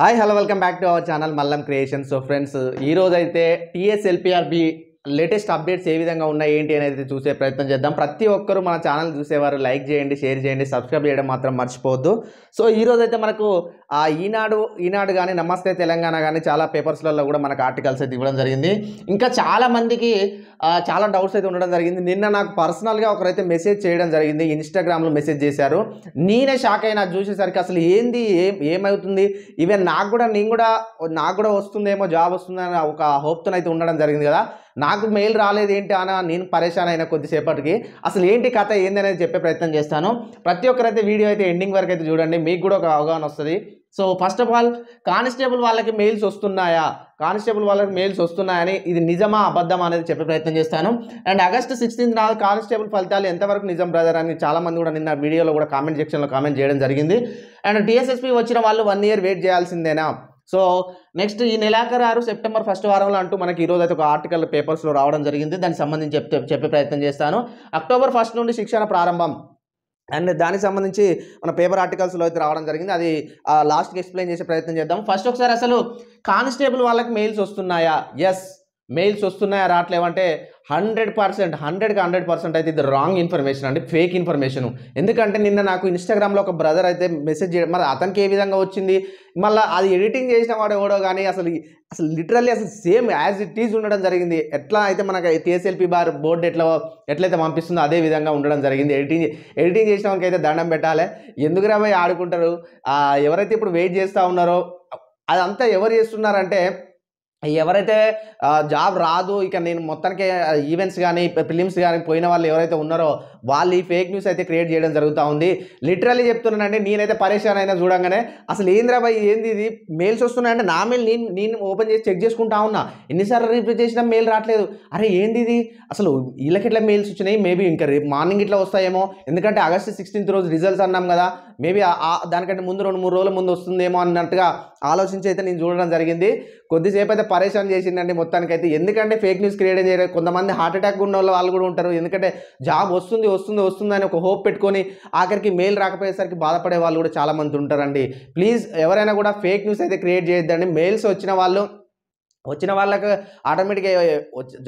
hi hello welcome back to our channel Mallam creation so friends ఈరోజైతే TSLPRB latest updates ఏ విధంగా ఉన్నాయి ఏంటి అనేది చూసే ప్రయత్నం చేద్దాం ప్రతి ఒక్కరూ మన ఛానల్ చూసేవారు లైక్ చేయండి షేర్ చేయండి సబ్స్క్రైబ్ చేయడం మాత్రం మర్చిపోవద్దు సో ఈరోజు అయితే మనకు ఆ ఈనాడు ఈనాడు కానీ నమస్తే తెలంగాణ కానీ చాలా పేపర్స్లలో కూడా మనకు ఆర్టికల్స్ అయితే ఇవ్వడం జరిగింది ఇంకా చాలామందికి చాలా డౌట్స్ అయితే ఉండడం జరిగింది నిన్న నాకు పర్సనల్గా ఒకరైతే మెసేజ్ చేయడం జరిగింది ఇన్స్టాగ్రామ్లో మెసేజ్ చేశారు నేనే షాక్ అయినా చూసేసరికి అసలు ఏంది ఏం ఏమవుతుంది ఈవెన్ నాకు కూడా నేను కూడా నాకు కూడా వస్తుందేమో జాబ్ వస్తుందని ఒక హోప్తోనైతే ఉండడం జరిగింది కదా నాకు మెయిల్ రాలేదు ఏంటి అన్న నేను పరేషాన్ అయిన కొద్దిసేపటికి అసలు ఏంటి కథ ఏంది అనేది చెప్పే ప్రయత్నం చేస్తాను ప్రతి ఒక్కరైతే వీడియో అయితే ఎండింగ్ వరకు అయితే చూడండి మీకు కూడా ఒక అవగాహన వస్తుంది so first of all constable వాళ్ళకి మెయిల్స్ వస్తున్నాయా కానిస్టేబుల్ వాళ్ళకి మెయిల్స్ వస్తున్నాయని ఇది నిజమా అబద్ధమా అనేది చెప్పే ప్రయత్నం చేస్తాను అండ్ ఆగస్ట్ సిక్స్టీన్త్ నాడు కానిస్టేబుల్ ఫలితాలు ఎంతవరకు నిజం బ్రదర్ అని చాలామంది కూడా నిన్న వీడియోలో కూడా కామెంట్ సెక్షన్లో కామెంట్ చేయడం జరిగింది అండ్ టీఎస్ఎస్పీ వచ్చిన వాళ్ళు వన్ ఇయర్ వెయిట్ చేయాల్సిందేనా సో నెక్స్ట్ ఈ నెలాఖరారు సెప్టెంబర్ ఫస్ట్ వారంలో అంటూ మనకి ఈరోజు అయితే ఒక ఆర్టికల్ పేపర్స్లో రావడం జరిగింది దానికి సంబంధించి చెప్తే చెప్పే ప్రయత్నం చేస్తాను అక్టోబర్ ఫస్ట్ నుండి శిక్షణ ప్రారంభం అండ్ దానికి సంబంధించి మన పేపర్ ఆర్టికల్స్లో అయితే రావడం జరిగింది అది లాస్ట్కి ఎక్స్ప్లెయిన్ చేసే ప్రయత్నం చేద్దాం ఫస్ట్ ఒకసారి అసలు కానిస్టేబుల్ వాళ్ళకి మెయిల్స్ వస్తున్నాయా ఎస్ మెయిల్స్ వస్తున్నాయా రావట్లేవంటే హండ్రెడ్ పర్సెంట్ హండ్రెడ్కి హండ్రెడ్ పర్సెంట్ అయితే ఇది రాంగ్ ఇన్ఫర్మేషన్ అండి ఫేక్ ఇన్ఫర్మేషన్ ఎందుకంటే నిన్న నాకు ఇన్స్టాగ్రామ్లో ఒక బ్రదర్ అయితే మెసేజ్ చేయడం మరి అతనికి ఏ విధంగా వచ్చింది మళ్ళీ అది ఎడిటింగ్ చేసిన వాడు ఎవడో కానీ అసలు అసలు లిటరల్లీ అసలు సేమ్ యాజ్ ఇట్ ఈజ్ ఉండడం జరిగింది ఎట్లా అయితే మనకు టీఎస్ఎల్పి బార్ బోర్డు ఎట్లా ఎట్లయితే పంపిస్తుందో అదే విధంగా ఉండడం జరిగింది ఎడిటింగ్ ఎడిటింగ్ చేసిన దండం పెట్టాలి ఎందుకు రాబోయి ఆడుకుంటారు ఎవరైతే ఇప్పుడు వెయిట్ చేస్తూ ఉన్నారో అదంతా ఎవరు చేస్తున్నారంటే ఎవరైతే జాబ్ రాదు ఇక నేను మొత్తానికి ఈవెంట్స్ కానీ ఫిలిమ్స్ కానీ పోయిన వాళ్ళు ఎవరైతే ఉన్నారో వాళ్ళు ఈ ఫేక్ న్యూస్ అయితే క్రియేట్ చేయడం జరుగుతూ ఉంది లిటరల్లీ చెప్తున్నానండి నేనైతే పరేషాన్ అయినా చూడంగానే అసలు ఏంద్రాబాయ్ ఏంది ఇది మెయిల్స్ వస్తున్నాయంటే నా మెయిల్ నేను నేను ఓపెన్ చేసి చెక్ చేసుకుంటా ఉన్నా ఎన్నిసార్లు రిప్లై చేసినా మెయిల్ రావట్లేదు అరే ఏంది ఇది అసలు వీళ్ళకి ఇట్లా మెయిల్స్ వచ్చినాయి మేబీ ఇంకా రేపు మార్నింగ్ ఇట్లా వస్తాయేమో ఎందుకంటే ఆగస్ట్ సిక్స్టీన్త్ రోజు రిజల్ట్స్ అన్నాం కదా మేబీ దానికంటే ముందు రెండు మూడు రోజుల ముందు వస్తుందేమో అన్నట్టుగా ఆలోచించి అయితే నేను చూడడం జరిగింది కొద్దిసేపు అయితే పరేషాన్ చేసిందండి మొత్తానికైతే ఎందుకంటే ఫేక్ న్యూస్ క్రియేట్ చేయలేదు కొంతమంది హార్ట్ అటాక్ ఉన్న వాళ్ళు కూడా ఉంటారు ఎందుకంటే జాబ్ వస్తుంది వస్తుంది వస్తుందని ఒక హోప్ పెట్టుకొని ఆఖరికి మెయిల్ రాకపోయేసరికి బాధపడే వాళ్ళు కూడా చాలామంది ఉంటారండి ప్లీజ్ ఎవరైనా కూడా ఫేక్ న్యూస్ అయితే క్రియేట్ చేయొద్దండి మెయిల్స్ వచ్చిన వాళ్ళు వచ్చిన వాళ్ళకి ఆటోమేటిక్గా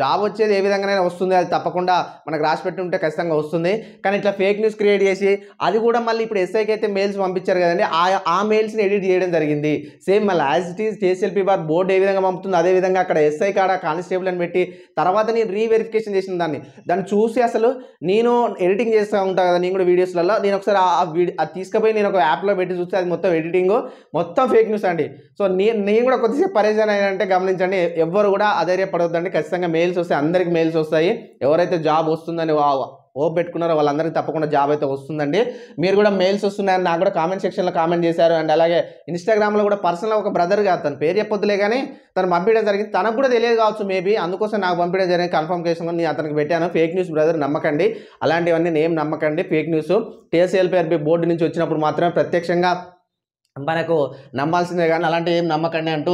జాబ్ వచ్చేది ఏ విధంగానైనా వస్తుంది అది తప్పకుండా మనకు రాసి పెట్టి ఉంటే ఖచ్చితంగా వస్తుంది కానీ ఇట్లా ఫేక్ న్యూస్ క్రియేట్ చేసి అది కూడా మళ్ళీ ఇప్పుడు ఎస్ఐకి అయితే మెయిల్స్ పంపించారు కదండి ఆ ఆ మెయిల్స్ని ఎడిట్ చేయడం జరిగింది సేమ్ మళ్ళీ యాజ్ ఇట్ ఈస్ కేసీఎల్పీ బార్ బోర్డు ఏ విధంగా పంపుతుంది విధంగా అక్కడ ఎస్ఐ కాడ కానిస్టేబుల్ అని పెట్టి తర్వాత నేను రీవెరిఫికేషన్ చేసిన దాన్ని దాన్ని చూసి అసలు నేను ఎడిటింగ్ చేస్తూ ఉంటాను కదా నేను కూడా వీడియోస్లలో నేను ఒకసారి ఆ వీడియో అది తీసుకుపోయి నేను ఒక యాప్లో పెట్టి చూస్తే అది మొత్తం ఎడిటింగ్ మొత్తం ఫేక్ న్యూస్ అండి సో నేను నేను కూడా కొద్దిసేపు పరిచయం అంటే గమనించాను ఆలోచించండి ఎవ్వరు కూడా అధైర్యపడవద్దండి ఖచ్చితంగా మెయిల్స్ వస్తాయి అందరికి మెయిల్స్ వస్తాయి ఎవరైతే జాబ్ వస్తుందని ఓప్ పెట్టుకున్నారో వాళ్ళందరికీ తప్పకుండా జాబ్ అయితే వస్తుందండి మీరు కూడా మెయిల్స్ వస్తున్నాయని నాకు కూడా కామెంట్ సెక్షన్లో కామెంట్ చేశారు అండ్ అలాగే ఇన్స్టాగ్రామ్లో కూడా పర్సనల్ ఒక బ్రదర్గా తను పేరు చెప్పొద్దులే కానీ తను పంపించడం జరిగింది తనకు కూడా తెలియదు కావచ్చు మేబీ అందుకోసం నాకు పంపించడం జరిగింది కన్ఫర్మేషన్ నేను అతనికి పెట్టాను ఫేక్ న్యూస్ బ్రదర్ నమ్మకండి అలాంటివన్నీ నేను నమ్మకండి ఫేక్ న్యూస్ టీఎస్ఎల్పిఆర్బి బోర్డు నుంచి వచ్చినప్పుడు మాత్రమే ప్రత్యక్షంగా మనకు నమ్మాల్సిందే కానీ అలాంటివి ఏం నమ్మకండి అంటూ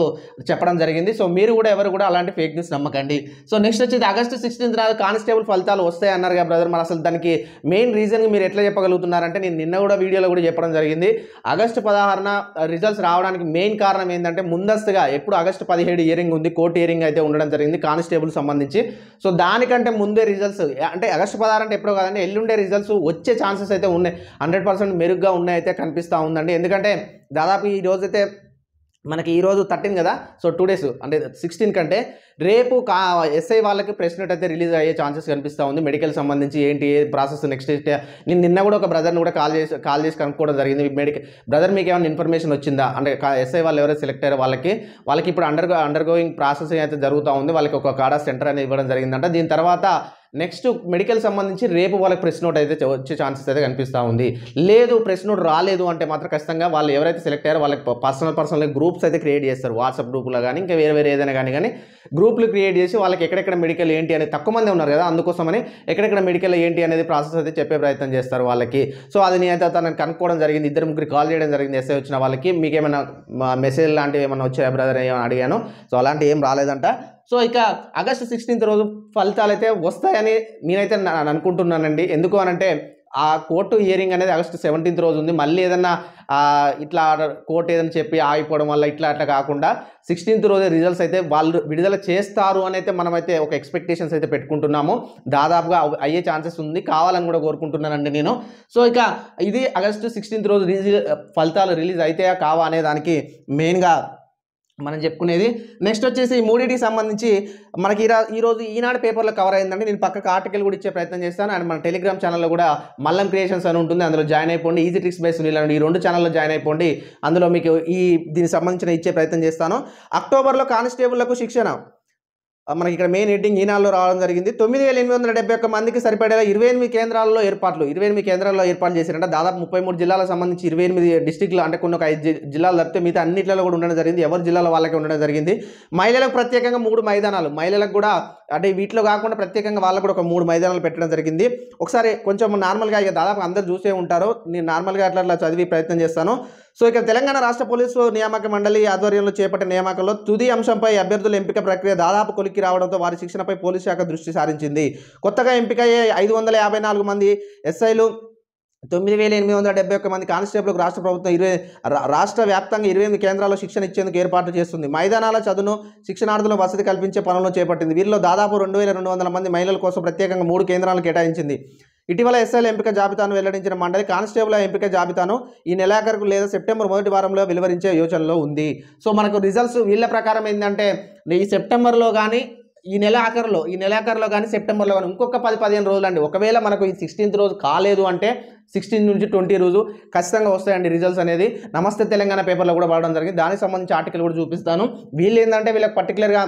చెప్పడం జరిగింది సో మీరు కూడా ఎవరు కూడా అలాంటి ఫేక్ న్యూస్ నమ్మకండి సో నెక్స్ట్ వచ్చేది ఆగస్టు సిక్స్టీన్త్ రాదు కానిస్టేబుల్ ఫలితాలు వస్తాయి అన్నారు కదా బ్రదర్ మరి అసలు దానికి మెయిన్ రీజన్ మీరు ఎట్లా చెప్పగలుగుతున్నారంటే నేను నిన్న కూడా వీడియోలో కూడా చెప్పడం జరిగింది ఆగస్టు పదహారున రిజల్ట్స్ రావడానికి మెయిన్ కారణం ఏంటంటే ముందస్తుగా ఎప్పుడు ఆగస్టు పదిహేడు ఇయరింగ్ ఉంది కోర్టు ఇయరింగ్ అయితే ఉండడం జరిగింది కానిస్టేబుల్ సంబంధించి సో దానికంటే ముందే రిజల్ట్స్ అంటే ఆగస్టు పదహారు అంటే ఎప్పుడో కాదండి ఎల్లుండే రిజల్ట్స్ వచ్చే ఛాన్సెస్ అయితే ఉన్నాయి హండ్రెడ్ పర్సెంట్ మెరుగ్గా ఉన్నాయి అయితే కనిపిస్తూ ఉందండి ఎందుకంటే దాదాపు ఈ రోజైతే మనకి ఈరోజు థర్టీన్ కదా సో టూ డేస్ అంటే సిక్స్టీన్ కంటే రేపు కా ఎస్ఐ వాళ్ళకి ప్రెస్ నోట్ అయితే రిలీజ్ అయ్యే ఛాన్సెస్ కనిపిస్తూ ఉంది మెడికల్ సంబంధించి ఏంటి ఏ ప్రాసెస్ నెక్స్ట్ నేను నిన్న కూడా ఒక బ్రదర్ని కూడా కాల్ చేసి కాల్ చేసి కనుక్కోవడం జరిగింది మెడికల్ బ్రదర్ మీకు ఏమైనా ఇన్ఫర్మేషన్ వచ్చిందా అంటే ఎస్ఐ వాళ్ళు ఎవరైతే సెలెక్ట్ అయ్యారో వాళ్ళకి వాళ్ళకి ఇప్పుడు అండర్ అండర్ గోయింగ్ ప్రాసెసింగ్ అయితే జరుగుతూ ఉంది వాళ్ళకి ఒక కాడా సెంటర్ అనేది ఇవ్వడం జరిగిందంట దీని తర్వాత నెక్స్ట్ మెడికల్ సంబంధించి రేపు వాళ్ళకి ప్రెస్ నోట్ అయితే వచ్చే ఛాన్సెస్ అయితే కనిపిస్తూ ఉంది లేదు ప్రెస్ నోట్ రాలేదు అంటే మాత్రం ఖచ్చితంగా వాళ్ళు ఎవరైతే సెలెక్ట్ అయ్యారో వాళ్ళకి పర్సనల్ పర్సనల్ గ్రూప్స్ అయితే క్రియేట్ చేస్తారు వాట్సాప్ గ్రూప్లో కానీ ఇంకా వేరే వేరే ఏదైనా కానీ కానీ గ్రూపులు క్రియేట్ చేసి వాళ్ళకి ఎక్కడెక్కడ మెడికల్ ఏంటి అనేది తక్కువ మంది ఉన్నారు కదా అందుకోసమని ఎక్కడెక్కడ మెడికల్ ఏంటి అనేది ప్రాసెస్ అయితే చెప్పే ప్రయత్నం చేస్తారు వాళ్ళకి సో అది నేను అయితే తనని కనుక్కోవడం జరిగింది ఇద్దరు ముగ్గురు కాల్ చేయడం జరిగింది ఎస్ఐ వచ్చిన వాళ్ళకి మీకు ఏమైనా మెసేజ్ లాంటివి ఏమైనా వచ్చాయా బ్రదర్ ఏమైనా అడిగాను సో అలాంటివి ఏం రాలేదంట సో ఇక ఆగస్టు సిక్స్టీన్త్ రోజు ఫలితాలు అయితే వస్తాయని నేనైతే అనుకుంటున్నానండి ఎందుకు అనంటే ఆ కోర్టు హియరింగ్ అనేది ఆగస్టు సెవెంటీన్త్ రోజు ఉంది మళ్ళీ ఏదన్నా ఇట్లా కోర్టు ఏదైనా చెప్పి ఆగిపోవడం వల్ల ఇట్లా అట్లా కాకుండా సిక్స్టీన్త్ రోజే రిజల్ట్స్ అయితే వాళ్ళు విడుదల చేస్తారు అని అయితే మనమైతే ఒక ఎక్స్పెక్టేషన్స్ అయితే పెట్టుకుంటున్నాము దాదాపుగా అయ్యే ఛాన్సెస్ ఉంది కావాలని కూడా కోరుకుంటున్నానండి నేను సో ఇక ఇది ఆగస్టు సిక్స్టీన్త్ రోజు రిజీ ఫలితాలు రిలీజ్ అయితే కావా అనే దానికి మెయిన్గా మనం చెప్పుకునేది నెక్స్ట్ వచ్చేసి ఈ మూడింటికి సంబంధించి మనకి ఈరా ఈరోజు ఈనాడు పేపర్లో కవర్ అయిందంటే నేను పక్కకు ఆర్టికల్ కూడా ఇచ్చే ప్రయత్నం చేస్తాను అండ్ మన టెలిగ్రామ్ ఛానల్లో కూడా మల్లం క్రియేషన్స్ అని ఉంటుంది అందులో జాయిన్ అయిపోండి ఈజీ ట్రిక్స్ బేస్ సునీల్ ఈ రెండు ఛానల్లో జాయిన్ అయిపోండి అందులో మీకు ఈ దీనికి సంబంధించిన ఇచ్చే ప్రయత్నం చేస్తాను అక్టోబర్లో కానిస్టేబుల్లకు శిక్షణ మనకి ఇక్కడ మెయిన్ హెడ్డింగ్ ఈనాల్లో రావడం జరిగింది తొమ్మిది వేల ఎనిమిది వందల డెబ్బై ఒక్క మందికి సరిపడేలా ఇరవై ఎనిమిది కేంద్రాల్లో ఏర్పాట్లు ఇరవై ఎనిమిది కేంద్రాల్లో ఏర్పాటు చేశారంటే దాదాపు ముప్పై మూడు జిల్లాలకు సంబంధించి ఇరవై ఎనిమిది డిస్టిక్లు అంటే కొన్ని ఒక ఐదు జిల్లాలు తప్పితే మిగతా అన్నింటిలో కూడా ఉండడం జరిగింది ఎవరి జిల్లాలో వాళ్ళకి ఉండడం జరిగింది మహిళలకు ప్రత్యేకంగా మూడు మైదానాలు మహిళలకు కూడా అంటే వీటిలో కాకుండా ప్రత్యేకంగా వాళ్ళకు కూడా ఒక మూడు మైదానాలు పెట్టడం జరిగింది ఒకసారి కొంచెం నార్మల్గా ఇక దాదాపు అందరు చూసే ఉంటారు నేను నార్మల్గా అట్లా అట్లా చదివి ప్రయత్నం చేస్తాను సో ఇక తెలంగాణ రాష్ట్ర పోలీసు నియామక మండలి ఆధ్వర్యంలో చేపట్టిన నియామకంలో తుది అంశంపై అభ్యర్థుల ఎంపిక ప్రక్రియ దాదాపు కొలికి రావడంతో వారి శిక్షణపై పోలీసు శాఖ దృష్టి సారించింది కొత్తగా ఎంపికయ్యే ఐదు వందల యాభై నాలుగు మంది ఎస్ఐలు తొమ్మిది వేల ఎనిమిది వందల డెబ్బై ఒక్క మంది కానిస్టేబుల్కు రాష్ట్ర ప్రభుత్వం ఇరవై రాష్ట్ర వ్యాప్తంగా ఇరవై ఎనిమిది కేంద్రాల్లో శిక్షణ ఇచ్చేందుకు ఏర్పాట్లు చేస్తుంది మైదానాల చదును శిక్షణార్థుల వసతి కల్పించే పనులను చేపట్టింది వీరిలో దాదాపు రెండు వేల రెండు వందల మంది మహిళల కోసం ప్రత్యేకంగా మూడు కేంద్రాలను కేటాయించింది ఇటీవల ఎస్ఐల ఎంపిక జాబితాను వెల్లడించిన మండలి కానిస్టేబుల్ ఎంపిక జాబితాను ఈ నెలాఖరుకు లేదా సెప్టెంబర్ మొదటి వారంలో వెలువరించే యోచనలో ఉంది సో మనకు రిజల్ట్స్ వీళ్ళ ప్రకారం ఏంటంటే ఈ సెప్టెంబర్లో కానీ ఈ నెల ఆఖరిలో ఈ నెల ఆఖరిలో కానీ సెప్టెంబర్లో కానీ ఇంకొక పది పదిహేను రోజులు అండి ఒకవేళ మనకు ఈ సిక్స్టీన్త్ రోజు కాలేదు అంటే సిక్స్టీన్త్ నుంచి ట్వంటీ రోజు ఖచ్చితంగా వస్తాయండి రిజల్ట్స్ అనేది నమస్తే తెలంగాణ పేపర్లో కూడా పడడం జరిగింది దానికి సంబంధించి ఆర్టికల్ కూడా చూపిస్తాను వీళ్ళు ఏంటంటే వీళ్ళకి పర్టికులర్గా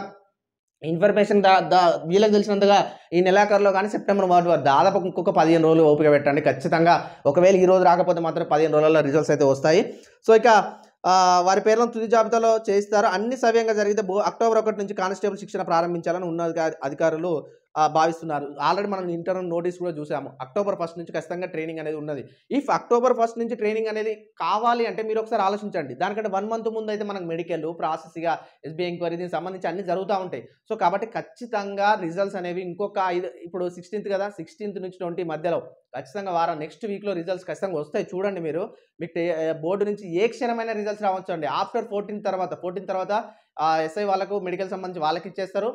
ఇన్ఫర్మేషన్ దా దా వీళ్ళకి తెలిసినంతగా ఈ నెలాఖరులో కానీ సెప్టెంబర్ వాటి దాదాపు ఇంకొక పదిహేను రోజులు ఓపిక పెట్టండి ఖచ్చితంగా ఒకవేళ ఈ రోజు రాకపోతే మాత్రం పదిహేను రోజుల్లో రిజల్ట్స్ అయితే వస్తాయి సో ఇక వారి పేర్లను తుది జాబితాలో చేస్తారు అన్ని సవ్యంగా జరిగితే అక్టోబర్ ఒకటి నుంచి కానిస్టేబుల్ శిక్షణ ప్రారంభించాలని ఉన్న అధికారులు భావిస్తున్నారు ఆల్రెడీ మనం ఇంటర్నల్ నోటీస్ కూడా చూసాము అక్టోబర్ ఫస్ట్ నుంచి ఖచ్చితంగా ట్రైనింగ్ అనేది ఉన్నది ఇఫ్ అక్టోబర్ ఫస్ట్ నుంచి ట్రైనింగ్ అనేది కావాలి అంటే మీరు ఒకసారి ఆలోచించండి దానికంటే వన్ మంత్ ముందు అయితే మనకు మెడికల్ ప్రాసెస్గా ఎస్బీఐ ఎంక్వైరీ దీనికి సంబంధించి అన్ని జరుగుతూ ఉంటాయి సో కాబట్టి ఖచ్చితంగా రిజల్ట్స్ అనేవి ఇంకొక ఐదు ఇప్పుడు సిక్స్టీన్త్ కదా సిక్స్టీన్త్ నుంచి ట్వంటీ మధ్యలో ఖచ్చితంగా వారం నెక్స్ట్ వీక్లో రిజల్ట్స్ ఖచ్చితంగా వస్తాయి చూడండి మీరు మీకు బోర్డు నుంచి ఏ క్షణమైన రిజల్ట్స్ రావచ్చు అండి ఆఫ్టర్ ఫోర్టీన్ తర్వాత ఫోర్టీన్ తర్వాత ఎస్ఐ వాళ్ళకు మెడికల్ సంబంధించి వాళ్ళకి ఇచ్చేస్తారు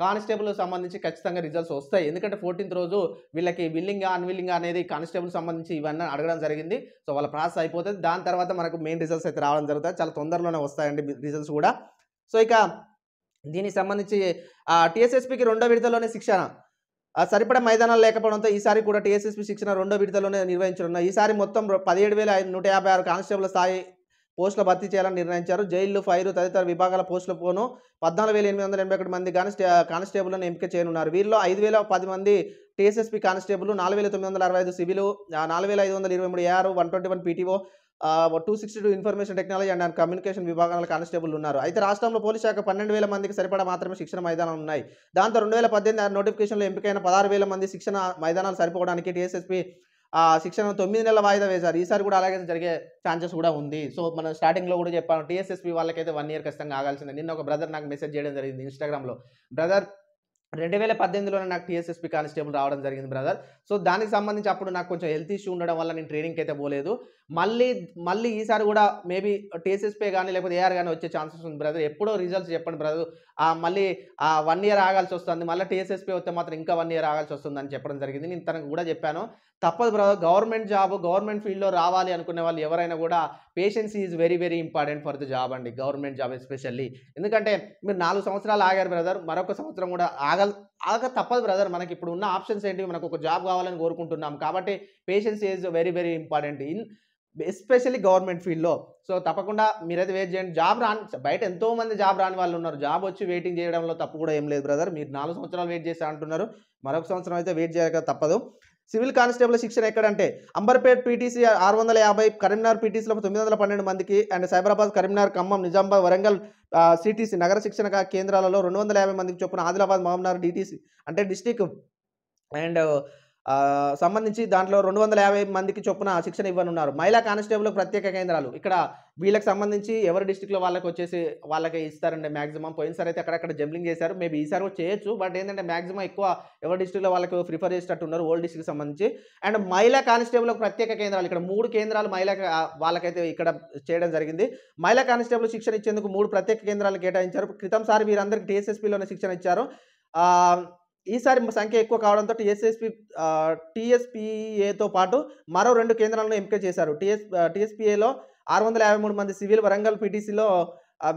కానిస్టేబుల్ సంబంధించి ఖచ్చితంగా రిజల్ట్స్ వస్తాయి ఎందుకంటే ఫోర్టీన్త్ రోజు వీళ్ళకి విల్లింగ్ అన్విల్లింగ్ అనేది కానిస్టేబుల్ సంబంధించి ఇవన్నీ అడగడం జరిగింది సో వాళ్ళ ప్రాసెస్ అయిపోతుంది దాని తర్వాత మనకు మెయిన్ రిజల్ట్స్ అయితే రావడం జరుగుతుంది చాలా తొందరలోనే వస్తాయండి రిజల్ట్స్ కూడా సో ఇక దీనికి సంబంధించి టీఎస్ఎస్పీకి రెండో విడతలోనే శిక్షణ సరిపడే మైదానాలు లేకపోవడంతో ఈసారి కూడా టీఎస్ఎస్పీ శిక్షణ రెండో విడతలోనే నిర్వహించనున్నాయి ఈసారి మొత్తం పదిహేడు వేల నూట యాభై ఆరు కానిస్టేబుల్ స్థాయి పోస్టుల భర్తీ చేయాలని నిర్ణయించారు జైళ్లు ఫైర్ తదితర విభాగాల పోస్టులకును పద్నాలుగు వేల ఎనిమిది వందల ఎనభై ఒకటి మంది కానిస్టే కానిస్టేబుల్ను ఎంపిక చేయనున్నారు వీరిలో ఐదు వేల పది మంది టీఎస్ఎస్పీ కానిస్టేబుల్ నాలుగు వేల తొమ్మిది వందల అరవై ఐదు సివిలు నాలుగు వేల ఐదు వందల ఇరవై మూడు one twenty one PTO two sixty two information technology and communication విభాగాల కానిస్టేబుల్ ఉన్నారు అయితే రాష్ట్రంలో పోలీస్ శాఖ పన్నెండు వేల మందికి సరిపడా మాత్రమే శిక్షణ మైదానాలు ఉన్నాయి దాంతో రెండు వేల పద్దెనిమిది నోటిఫికేషన్లో ఎంపికైన పదహారు వేల మంది శిక్షణ మైదానాలు సరిపోవడానికి టీఎస్ఎస్పీ ఆ శిక్షణ తొమ్మిది నెలల వాయిదా వేశారు ఈసారి కూడా అలాగే జరిగే ఛాన్సెస్ కూడా ఉంది సో మనం స్టార్టింగ్లో కూడా చెప్పాను టీఎస్ఎస్పీ వాళ్ళకైతే వన్ ఇయర్ ఖచ్చితంగా ఆగాల్సిందే నిన్న ఒక బ్రదర్ నాకు మెసేజ్ చేయడం జరిగింది ఇన్స్టాగ్రామ్లో బ్రదర్ రెండు వేల పద్దెనిమిదిలోనే నాకు టీఎస్ఎస్పీ కానిస్టేబుల్ రావడం జరిగింది బ్రదర్ సో దానికి సంబంధించి అప్పుడు నాకు కొంచెం హెల్త్ ఇష్యూ ఉండడం వల్ల నేను ట్రైనింగ్కి అయితే పోలేదు మళ్ళీ మళ్ళీ ఈసారి కూడా మేబీ టీఎస్ఎస్పీ కానీ లేకపోతే ఏఆర్ కానీ వచ్చే ఛాన్సెస్ ఉంది బ్రదర్ ఎప్పుడో రిజల్ట్స్ చెప్పండి బ్రదర్ మళ్ళీ ఆ వన్ ఇయర్ ఆగాల్సి వస్తుంది మళ్ళీ టీఎస్ఎస్పీ వస్తే మాత్రం ఇంకా వన్ ఇయర్ ఆగాల్సి వస్తుంది అని చెప్పడం జరిగింది నేను తనకు కూడా చెప్పాను తప్పదు బ్రదర్ గవర్నమెంట్ జాబ్ గవర్నమెంట్ ఫీల్డ్లో రావాలి అనుకునే వాళ్ళు ఎవరైనా కూడా patience is very very important for the job అండి గవర్నమెంట్ జాబ్ ఎస్పెషల్లీ ఎందుకంటే మీరు నాలుగు సంవత్సరాలు ఆగారు బ్రదర్ మరొక సంవత్సరం కూడా ఆగ ఆగ తప్పదు బ్రదర్ మనకి ఇప్పుడు ఉన్న ఆప్షన్స్ ఏంటివి మనకు ఒక జాబ్ కావాలని కోరుకుంటున్నాం కాబట్టి patience is very very important in especially government ఫీల్డ్లో సో తప్పకుండా మీరైతే వెయిట్ చేయండి జాబ్ రాని బయట ఎంతోమంది జాబ్ రాని వాళ్ళు ఉన్నారు జాబ్ వచ్చి వెయిటింగ్ చేయడంలో తప్పు కూడా ఏం లేదు బ్రదర్ మీరు నాలుగు సంవత్సరాలు వెయిట్ చేస్తా అంటున్నారు మరొక సంవత్సరం అయితే వెయిట్ చేయక తప్పదు సివిల్ కానిస్టేబుల్ శిక్షణ ఎక్కడంటే అంబర్పేట్ పీటీసీ ఆరు వందల యాభై కరీంనగర్ పీటీసీలో తొమ్మిది వందల పన్నెండు మందికి అండ్ సైబరాబాద్ కరీంనగర్ ఖమ్మం నిజామాబాద్ వరంగల్ సిటీసీ నగర శిక్షణ కేంద్రాలలో రెండు వందల యాభై మందికి చొప్పున ఆదిలాబాద్ మహమ్మారు డిటీసీ అంటే డిస్టిక్ అండ్ సంబంధించి దాంట్లో రెండు వందల యాభై మందికి చొప్పున శిక్షణ ఇవ్వనున్నారు మహిళా కానిస్టేబుల్ ప్రత్యేక కేంద్రాలు ఇక్కడ వీళ్ళకి సంబంధించి ఎవరి డిస్టిక్లో వాళ్ళకి వచ్చేసి వాళ్ళకి ఇస్తారండి మ్యాక్సిమం పోయినసారి అయితే అక్కడక్కడ జంప్లింగ్ చేశారు మేబీ ఈసారి కూడా చేయొచ్చు బట్ ఏంటంటే మ్యాక్సిమం ఎక్కువ ఎవరి డిస్టిక్లో వాళ్ళకి ప్రిఫర్ చేసేటట్టు ఉన్నారు ఓల్డ్ డిస్టిక్ సంబంధించి అండ్ మహిళా కానిస్టేబుల్ ప్రత్యేక కేంద్రాలు ఇక్కడ మూడు కేంద్రాలు మహిళా వాళ్ళకైతే ఇక్కడ చేయడం జరిగింది మహిళా కానిస్టేబుల్ శిక్షణ ఇచ్చేందుకు మూడు ప్రత్యేక కేంద్రాలు కేటాయించారు క్రితంసారి వీరందరికీ టీఎస్ఎస్పీలోనే శిక్షణ ఇచ్చారు ఈసారి సంఖ్య ఎక్కువ కావడంతో టీఎస్ఎస్పీ టీఎస్పీఏతో పాటు మరో రెండు కేంద్రాలను ఎంపిక చేశారు టీఎస్ టీఎస్పీఏలో ఆరు వందల యాభై మూడు మంది సివిల్ వరంగల్ పీటీసీలో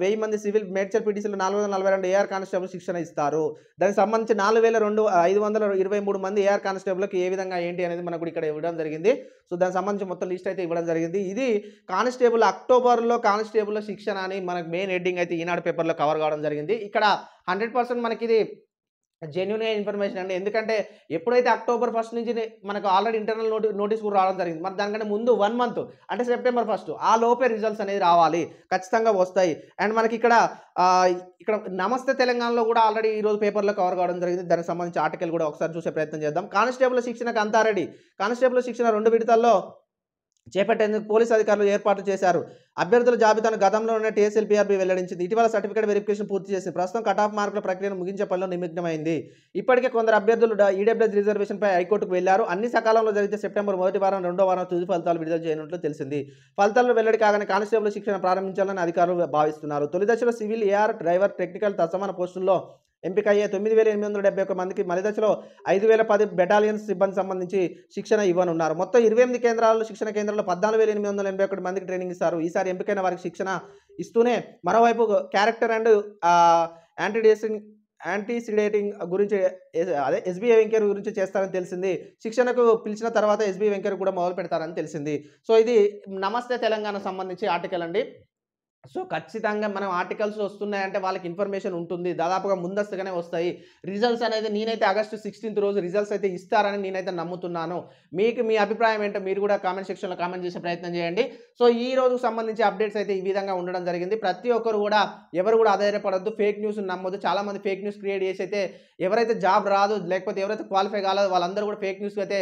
వెయ్యి మంది సివిల్ మేడ్చర్ పీటీసీలో నాలుగు వందల నలభై రెండు ఏఆర్ కానిస్టేబుల్ శిక్షణ ఇస్తారు దానికి సంబంధించి నాలుగు వేల రెండు ఐదు వందల ఇరవై మూడు మంది ఏఆర్ కానిస్టేబుల్కి ఏ విధంగా ఏంటి అనేది మనకు ఇక్కడ ఇవ్వడం జరిగింది సో దానికి సంబంధించి మొత్తం లిస్ట్ అయితే ఇవ్వడం జరిగింది ఇది కానిస్టేబుల్ అక్టోబర్లో కానిస్టేబుల్ శిక్షణ అని మనకు మెయిన్ హెడ్డింగ్ అయితే ఈనాడు పేపర్లో కవర్ కావడం జరిగింది ఇక్కడ హండ్రెడ్ పర్సెంట్ మనకి ఇది జెన్యున్గా ఇన్ఫర్మేషన్ అండి ఎందుకంటే ఎప్పుడైతే అక్టోబర్ ఫస్ట్ నుంచి మనకు ఆల్రెడీ ఇంటర్నల్ నోటి నోటీస్ కూడా రావడం జరిగింది మరి దానికంటే ముందు వన్ మంత్ అంటే సెప్టెంబర్ ఫస్ట్ ఆ లోపే రిజల్ట్స్ అనేది రావాలి ఖచ్చితంగా వస్తాయి అండ్ మనకి ఇక్కడ ఇక్కడ నమస్తే తెలంగాణలో కూడా ఆల్రెడీ ఈరోజు పేపర్లో కవర్ కావడం జరిగింది దానికి సంబంధించి ఆర్టికల్ కూడా ఒకసారి చూసే ప్రయత్నం చేద్దాం కానిస్టేబుల్ శిక్షణకు అంతా రెడీ కానిస్టేబుల్ శిక్షణ రెండు విడతల్లో చేపట్టేందుకు పోలీసు అధికారులు ఏర్పాటు చేశారు అభ్యర్థుల జాబితాను గతంలోనే టీఎస్ఎల్పీఆర్బీ వెల్లడించింది ఇటీవల సర్టిఫికేట్ వెరిఫికేషన్ పూర్తి చేసింది ప్రస్తుతం కటాఫ్ మార్కుల ప్రక్రియను ముగించే పనిలో నిమగ్నమైంది ఇప్పటికే కొందరు అభ్యర్థులు ఈడబ్ల్యూఎస్ రిజర్వేషన్పై e హైకోర్టుకు వెళ్లారు అన్ని సకాలంలో జరిగితే సెప్టెంబర్ మొదటి వారం రెండో వారం తుది ఫలితాలు విడుదల చేయనున్నట్లు తెలిసింది ఫలితాలు వెల్లడి కాగానే కానిస్టేబుల్ శిక్షణ ప్రారంభించాలని అధికారులు భావిస్తున్నారు తొలిదశలో సివిల్ ఏఆర్ డ్రైవర్ టెక్నికల్ తత్సమాన పోస్టుల్లో ఎంపిక అయ్యే తొమ్మిది వేల ఎనిమిది వందల డెబ్బై ఒక మందికి మలిదశలో ఐదు వేల పది బెటాలియన్స్ సిబ్బంది సంబంధించి శిక్షణ ఇవ్వనున్నారు మొత్తం ఇరవై ఎనిమిది కేంద్రాల్లో శిక్షణ కేంద్రంలో పద్నాలుగు వేల ఎనిమిది వందల ఎనభై ఒకటి మందికి ట్రైనింగ్ ఇస్తారు ఈసారి ఎంపికైన వారికి శిక్షణ ఇస్తూనే మరోవైపు క్యారెక్టర్ అండ్ యాంటీడేసింగ్ యాంటీసిడేటింగ్ గురించి అదే ఎస్బీఐ వెంకయ్య గురించి చేస్తారని తెలిసింది శిక్షణకు పిలిచిన తర్వాత ఎస్బీ వెంకయ్య కూడా మొదలు పెడతారని తెలిసింది సో ఇది నమస్తే తెలంగాణ సంబంధించి ఆర్టికల్ అండి సో ఖచ్చితంగా మనం ఆర్టికల్స్ వస్తున్నాయంటే వాళ్ళకి ఇన్ఫర్మేషన్ ఉంటుంది దాదాపుగా ముందస్తుగానే వస్తాయి రిజల్ట్స్ అనేది నేనైతే ఆగస్టు సిక్స్టీన్త్ రోజు రిజల్ట్స్ అయితే ఇస్తారని నేనైతే నమ్ముతున్నాను మీకు మీ అభిప్రాయం ఏంటో మీరు కూడా కామెంట్ సెక్షన్లో కామెంట్ చేసే ప్రయత్నం చేయండి సో ఈ రోజుకు సంబంధించి అప్డేట్స్ అయితే ఈ విధంగా ఉండడం జరిగింది ప్రతి ఒక్కరు కూడా ఎవరు కూడా ఆధారపడద్దు ఫేక్ న్యూస్ నమ్మొద్దు చాలామంది ఫేక్ న్యూస్ క్రియేట్ చేసి అయితే ఎవరైతే జాబ్ రాదు లేకపోతే ఎవరైతే క్వాలిఫై కాలేదు వాళ్ళందరూ కూడా ఫేక్ న్యూస్ అయితే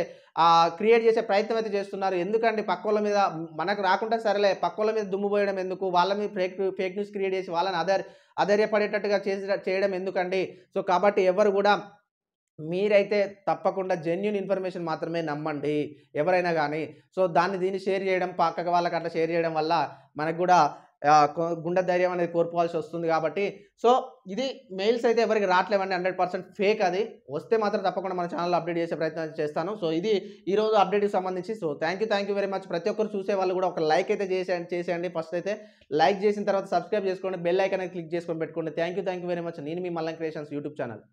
క్రియేట్ చేసే ప్రయత్నం అయితే చేస్తున్నారు ఎందుకంటే పక్కోళ్ళ మీద మనకు రాకుండా సరేలే పక్కల మీద దుమ్ము పోయడం ఎందుకు వాళ్ళ మీద ఫేక్ ఫేక్ న్యూస్ క్రియేట్ చేసి వాళ్ళని అధైర్ అధైర్యపడేటట్టుగా చేసి చేయడం ఎందుకండి సో కాబట్టి ఎవరు కూడా మీరైతే తప్పకుండా జెన్యున్ ఇన్ఫర్మేషన్ మాత్రమే నమ్మండి ఎవరైనా కానీ సో దాన్ని దీన్ని షేర్ చేయడం పక్కకు వాళ్ళకి అట్లా షేర్ చేయడం వల్ల మనకు కూడా గుండె ధైర్యం అనేది కోరుకోవాల్సి వస్తుంది కాబట్టి సో ఇది మెయిల్స్ అయితే ఎవరికి రావట్లేవండి హండ్రెడ్ పర్సెంట్ ఫేక్ అది వస్తే మాత్రం తప్పకుండా మన ఛానల్ అప్డేట్ చేసే ప్రయత్నం చేస్తాను సో ఇది ఈరోజు అప్డేట్కి సంబంధించి so thank you thank you very much ప్రతి ఒక్కరు చూసే వాళ్ళు కూడా ఒక లైక్ అయితే చేసేయండి చేసేయండి ఫస్ట్ అయితే లైక్ చేసిన తర్వాత సబ్స్క్రైబ్ చేసుకోండి బెల్ ఐకన్ క్లిక్ చేసుకొని పెట్టుకోండి thank you thank you very much నేను మీ మల్లం క్రియేషన్స్ యూట్యూబ్ ఛానల్